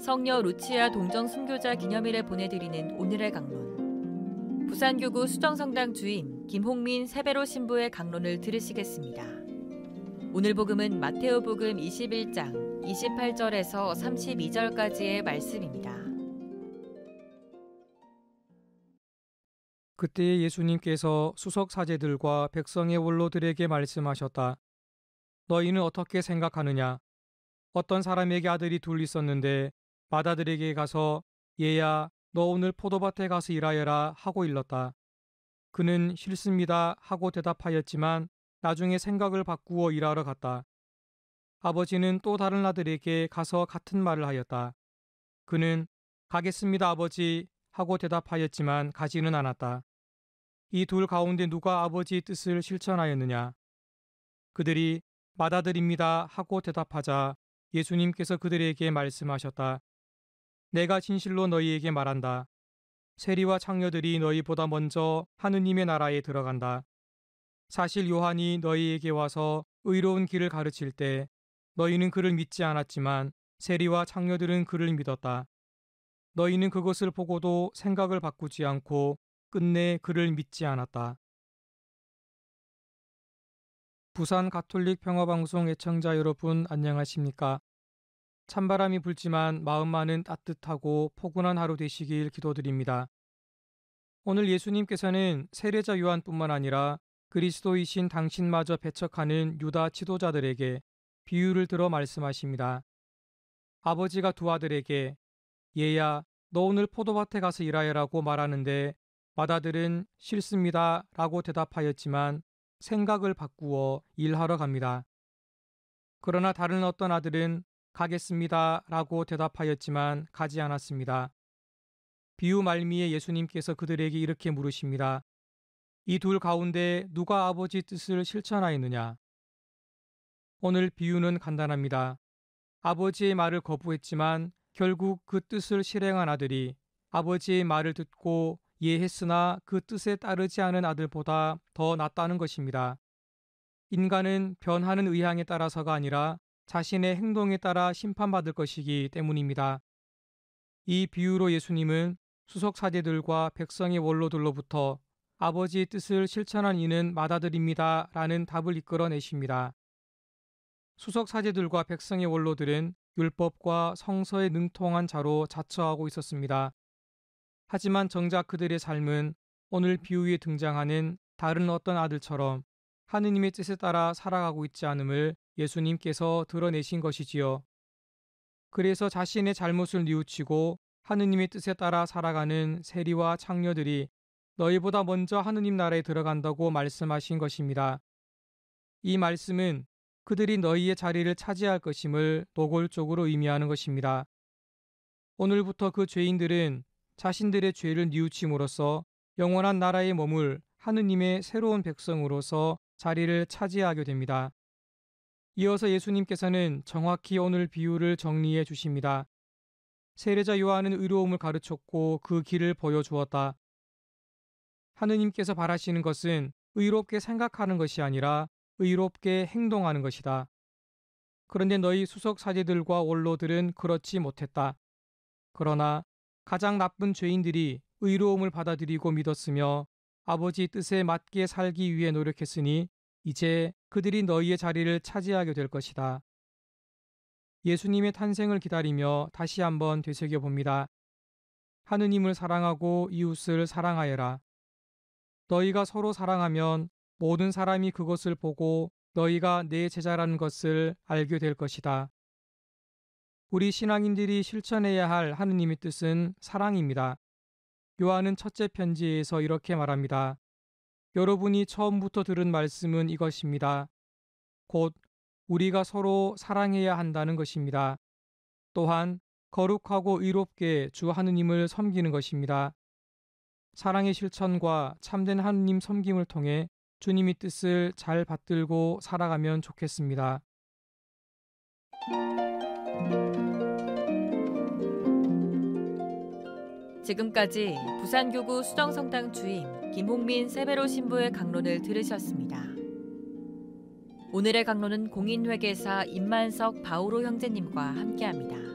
성녀 루치아 동정 순교자 기념일에 보내드리는 오늘의 강론. 부산교구 수정성당 주인 김홍민 세베로 신부의 강론을 들으시겠습니다. 오늘 복음은 마테오 복음 21장 28절에서 32절까지의 말씀입니다. 그때 예수님께서 수석 사제들과 백성의 원로들에게 말씀하셨다. 너희는 어떻게 생각하느냐? 어떤 사람에게 아들이 둘 있었는데 마다들에게 가서 얘야 너 오늘 포도밭에 가서 일하여라 하고 일렀다. 그는 싫습니다 하고 대답하였지만 나중에 생각을 바꾸어 일하러 갔다. 아버지는 또 다른 아들에게 가서 같은 말을 하였다. 그는 가겠습니다 아버지 하고 대답하였지만 가지는 않았다. 이 둘 가운데 누가 아버지의 뜻을 실천하였느냐? 그들이 받아들입니다 하고 대답하자 예수님께서 그들에게 말씀하셨다. 내가 진실로 너희에게 말한다. 세리와 창녀들이 너희보다 먼저 하느님의 나라에 들어간다. 사실 요한이 너희에게 와서 의로운 길을 가르칠 때 너희는 그를 믿지 않았지만 세리와 창녀들은 그를 믿었다. 너희는 그것을 보고도 생각을 바꾸지 않고 끝내 그를 믿지 않았다. 부산 가톨릭 평화방송 애청자 여러분 안녕하십니까? 찬바람이 불지만 마음만은 따뜻하고 포근한 하루 되시길 기도드립니다. 오늘 예수님께서는 세례자 요한뿐만 아니라 그리스도이신 당신마저 배척하는 유다 지도자들에게 비유를 들어 말씀하십니다. 아버지가 두 아들에게 얘야 너 오늘 포도밭에 가서 일하여라고 말하는데 마다들은 싫습니다라고 대답하였지만 생각을 바꾸어 일하러 갑니다. 그러나 다른 어떤 아들은 가겠습니다 라고 대답하였지만 가지 않았습니다. 비유 말미에 예수님께서 그들에게 이렇게 물으십니다. 이 둘 가운데 누가 아버지 뜻을 실천하였느냐? 오늘 비유는 간단합니다. 아버지의 말을 거부했지만 결국 그 뜻을 실행한 아들이 아버지의 말을 듣고 이해했으나 그 뜻에 따르지 않은 아들보다 더 낫다는 것입니다. 인간은 변하는 의향에 따라서가 아니라 자신의 행동에 따라 심판받을 것이기 때문입니다. 이 비유로 예수님은 수석 사제들과 백성의 원로들로부터 아버지의 뜻을 실천한 이는 마다들입니다. 라는 답을 이끌어내십니다. 수석 사제들과 백성의 원로들은 율법과 성서에 능통한 자로 자처하고 있었습니다. 하지만 정작 그들의 삶은 오늘 비유에 등장하는 다른 어떤 아들처럼 하느님의 뜻에 따라 살아가고 있지 않음을 예수님께서 드러내신 것이지요. 그래서 자신의 잘못을 뉘우치고 하느님의 뜻에 따라 살아가는 세리와 창녀들이 너희보다 먼저 하느님 나라에 들어간다고 말씀하신 것입니다. 이 말씀은 그들이 너희의 자리를 차지할 것임을 노골적으로 의미하는 것입니다. 오늘부터 그 죄인들은 자신들의 죄를 뉘우침으로써 영원한 나라에 머물 하느님의 새로운 백성으로서 자리를 차지하게 됩니다. 이어서 예수님께서는 정확히 오늘 비유를 정리해 주십니다. 세례자 요한은 의로움을 가르쳤고 그 길을 보여주었다. 하느님께서 바라시는 것은 의롭게 생각하는 것이 아니라 의롭게 행동하는 것이다. 그런데 너희 수석 사제들과 원로들은 그렇지 못했다. 그러나 가장 나쁜 죄인들이 의로움을 받아들이고 믿었으며 아버지 뜻에 맞게 살기 위해 노력했으니 이제 그들이 너희의 자리를 차지하게 될 것이다. 예수님의 탄생을 기다리며 다시 한번 되새겨 봅니다. 하느님을 사랑하고 이웃을 사랑하여라. 너희가 서로 사랑하면 모든 사람이 그것을 보고 너희가 내 제자라는 것을 알게 될 것이다. 우리 신앙인들이 실천해야 할 하느님의 뜻은 사랑입니다. 요한은 첫째 편지에서 이렇게 말합니다. 여러분이 처음부터 들은 말씀은 이것입니다. 곧 우리가 서로 사랑해야 한다는 것입니다. 또한 거룩하고 의롭게 주 하느님을 섬기는 것입니다. 사랑의 실천과 참된 하느님 섬김을 통해 주님의 뜻을 잘 받들고 살아가면 좋겠습니다. 지금까지 부산교구 수정성당 주임 김홍민 세베로 신부의 강론을 들으셨습니다. 오늘의 강론은 공인회계사 임만석 바오로 형제님과 함께합니다.